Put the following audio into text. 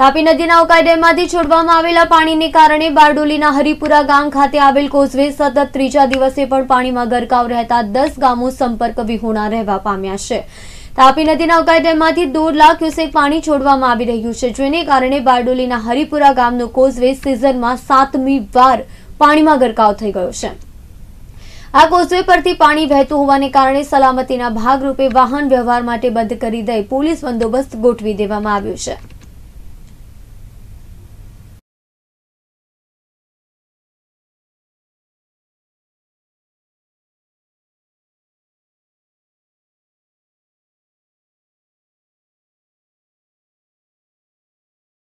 તાપી નદીના ઉકાયદેમાંથી છોડવામાં આવેલા પાણીને કારણે બારડોલીના હરિપુરા ગામ ખાતે આવેલ કોઝવે સતત ત્રીજા દિવસે પણ પાણીમાં ગરકાવ રહેતા દસ ગામો સંપર્ક વિહોણા રહેવા પામ્યા છે તાપી નદીના ઉકાયદેમાંથી દોઢ લાખ ક્યુસેક પાણી છોડવામાં આવી રહ્યું છે જેને કારણે બારડોલીના હરિપુરા ગામનો કોઝવે સિઝનમાં સાતમી વાર પાણીમાં ગરકાવ થઈ ગયો છે આ કોઝવે પરથી પાણી વહેતું હોવાને કારણે સલામતીના ભાગરૂપે વાહન વ્યવહાર માટે બંધ કરી દઈ પોલીસ બંદોબસ્ત ગોઠવી દેવામાં આવ્યો છે